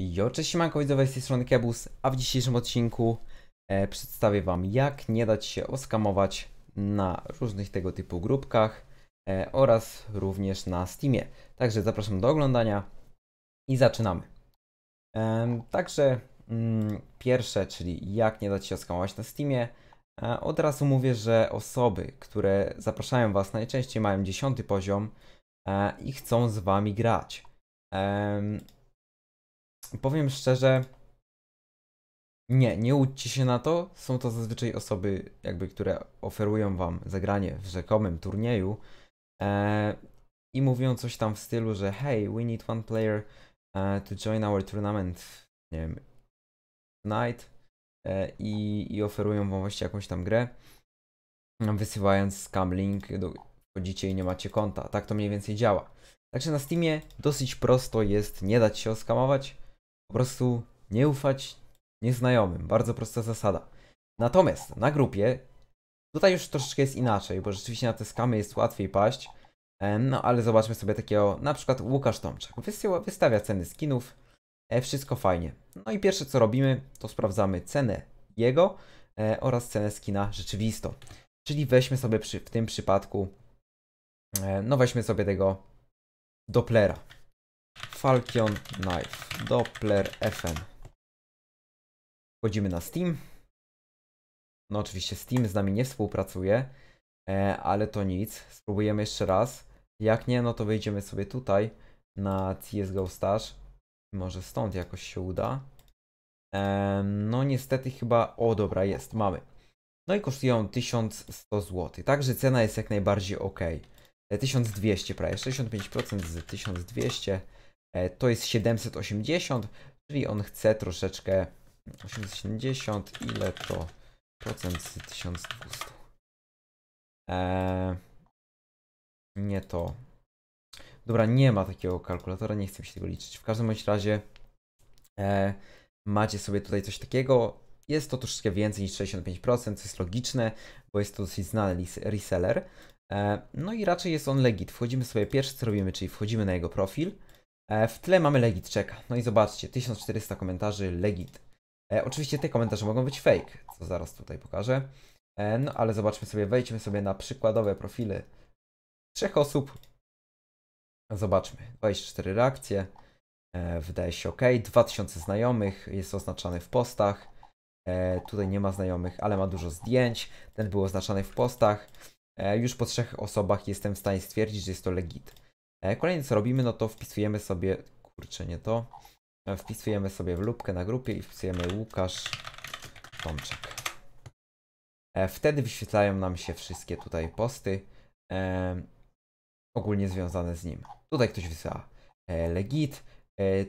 Jo, cześć siemanko widzowie, z tej strony Kebus, a w dzisiejszym odcinku e, przedstawię Wam jak nie dać się oskamować na różnych tego typu grupkach e, oraz również na Steamie. Także zapraszam do oglądania i zaczynamy. E, także mm, pierwsze, czyli jak nie dać się oskamować na Steamie. E, od razu mówię, że osoby, które zapraszają Was najczęściej mają dziesiąty poziom e, i chcą z Wami grać powiem szczerze, nie, nie łudźcie się na to. Są to zazwyczaj osoby, jakby, które oferują wam zagranie w rzekomym turnieju e, i mówią coś tam w stylu, że hey, we need one player uh, to join our tournament, nie wiem, tonight e, i, i oferują wam właśnie jakąś tam grę, wysyłając scam link, do, wchodzicie i nie macie konta. Tak to mniej więcej działa. Także na Steamie dosyć prosto jest nie dać się oskamować. Po prostu nie ufać nieznajomym. Bardzo prosta zasada. Natomiast na grupie, tutaj już troszeczkę jest inaczej, bo rzeczywiście na te skamy jest łatwiej paść. No ale zobaczmy sobie takiego, na przykład Łukasz Tomczak. wystawia ceny skinów, e, wszystko fajnie. No i pierwsze co robimy, to sprawdzamy cenę jego e, oraz cenę skina rzeczywistą. Czyli weźmy sobie przy, w tym przypadku, e, no weźmy sobie tego Dopplera. Falcon Knife, Doppler FM. Wchodzimy na Steam. No oczywiście Steam z nami nie współpracuje, e, ale to nic. Spróbujemy jeszcze raz. Jak nie, no to wejdziemy sobie tutaj na CSGO Stash. Może stąd jakoś się uda. E, no niestety chyba... O dobra, jest, mamy. No i kosztują 1100 zł, także cena jest jak najbardziej ok. E, 1200 prawie, 65% z 1200 E, to jest 780, czyli on chce troszeczkę 870, ile to procent z 1200? Eee, nie to. Dobra, nie ma takiego kalkulatora, nie chcę mi się tego liczyć. W każdym bądź razie e, macie sobie tutaj coś takiego. Jest to troszeczkę więcej niż 65%, co jest logiczne, bo jest to dosyć znany reseller. E, no i raczej jest on legit. Wchodzimy sobie pierwsze co robimy, czyli wchodzimy na jego profil. E, w tle mamy Legit No i zobaczcie, 1400 komentarzy Legit. E, oczywiście te komentarze mogą być fake, co zaraz tutaj pokażę. E, no ale zobaczmy sobie, wejdźmy sobie na przykładowe profile trzech osób. Zobaczmy, 24 reakcje, wydaje się ok, 2000 znajomych, jest oznaczany w postach. tutaj nie ma znajomych, ale ma dużo zdjęć, ten był oznaczany w postach. już po trzech osobach jestem w stanie stwierdzić, że jest to legit. E, kolejne co robimy, no to wpisujemy sobie, kurczę nie to, e, wpisujemy sobie w lupkę na grupie i wpisujemy Łukasz Tomczak. E, wtedy wyświetlają nam się wszystkie tutaj posty ogólnie związane z nim. Tutaj ktoś wysyła Legit,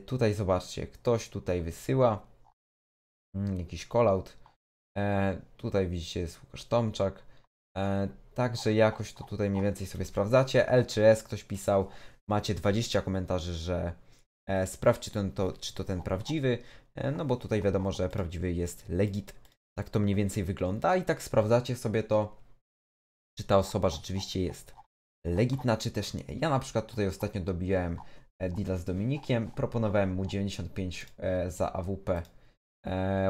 tutaj zobaczcie, ktoś tutaj wysyła mm, jakiś callout. Tutaj widzicie jest Łukasz Tomczak. E, także jakoś to tutaj mniej więcej sobie sprawdzacie. L czy S, ktoś pisał, macie 20 komentarzy, że e, sprawdźcie ten, to, czy to ten prawdziwy, e, no bo tutaj wiadomo, że prawdziwy jest legit. Tak to mniej więcej wygląda i tak sprawdzacie sobie to, czy ta osoba rzeczywiście jest legitna, czy też nie. Ja na przykład tutaj ostatnio dobijałem e, deala z Dominikiem, proponowałem mu 95 e, za AWP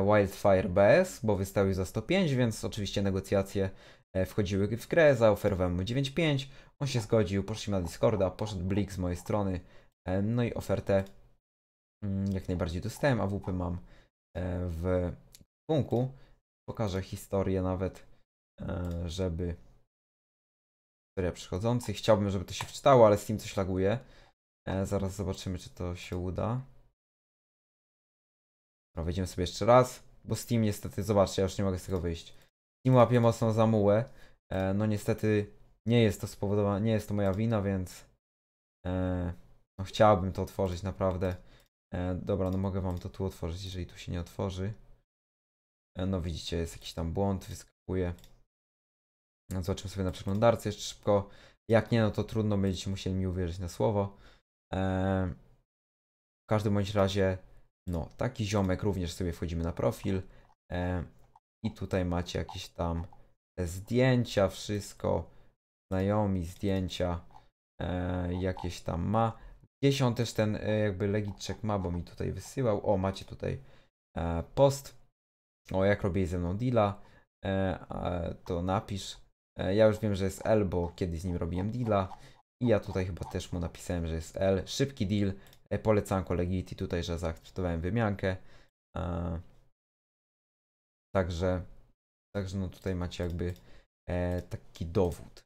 Wildfire BS, bo wystawił za 105, więc oczywiście negocjacje E, wchodziły w grę, zaoferowałem mu 9.5, on się zgodził, poszliśmy na Discorda, poszedł blik z mojej strony, e, no i ofertę mm, jak najbardziej dostałem, AWP mam e, w punku. Pokażę historię nawet, żeby historia przychodzących. Chciałbym, żeby to się wczytało, ale z tym coś laguje. Zaraz zobaczymy, czy to się uda. Dobra, wejdziemy sobie jeszcze raz, bo Steam niestety, zobaczcie, ja już nie mogę z tego wyjść i łapie mocno za mułę. E, no niestety nie jest to spowodowane, nie jest to moja wina, więc e, no, chciałbym to otworzyć naprawdę. E, dobra, no mogę wam to tu otworzyć, jeżeli tu się nie otworzy. E, no widzicie, jest jakiś tam błąd, wyskakuje. No, zobaczymy sobie na przeglądarce jeszcze szybko. Jak nie, no to trudno, będziecie musieli mi uwierzyć na słowo. E, w każdym bądź razie, no taki ziomek również sobie wchodzimy na profil. E, i tutaj macie jakieś tam e, zdjęcia, wszystko. Znajomi, zdjęcia. E, jakieś tam ma. Gdzieś on też ten e, jakby legit ma, bo mi tutaj wysyłał. O, macie tutaj e, post. O, jak robię ze mną deala, e, to napisz. E, ja już wiem, że jest L, bo kiedyś z nim robiłem deala. I ja tutaj chyba też mu napisałem, że jest L. Szybki deal. polecam i tutaj, że zaakceptowałem wymiankę. Także, także no tutaj macie jakby e, taki dowód.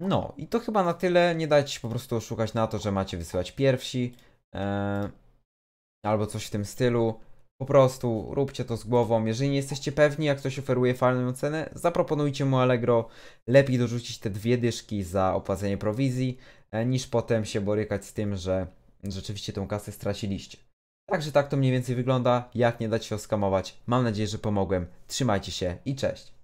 no i to chyba na tyle. Nie dajcie się po prostu oszukać na to, że macie wysyłać pierwsi e, albo coś w tym stylu. Po prostu róbcie to z głową. Jeżeli nie jesteście pewni, jak ktoś oferuje fajną cenę, zaproponujcie mu Allegro. Lepiej dorzucić te dwie dyszki za opłacenie prowizji, e, niż potem się borykać z tym, że rzeczywiście tą kasę straciliście. Także tak to mniej więcej wygląda, jak nie dać się oskamować. Mam nadzieję, że pomogłem. Trzymajcie się i cześć.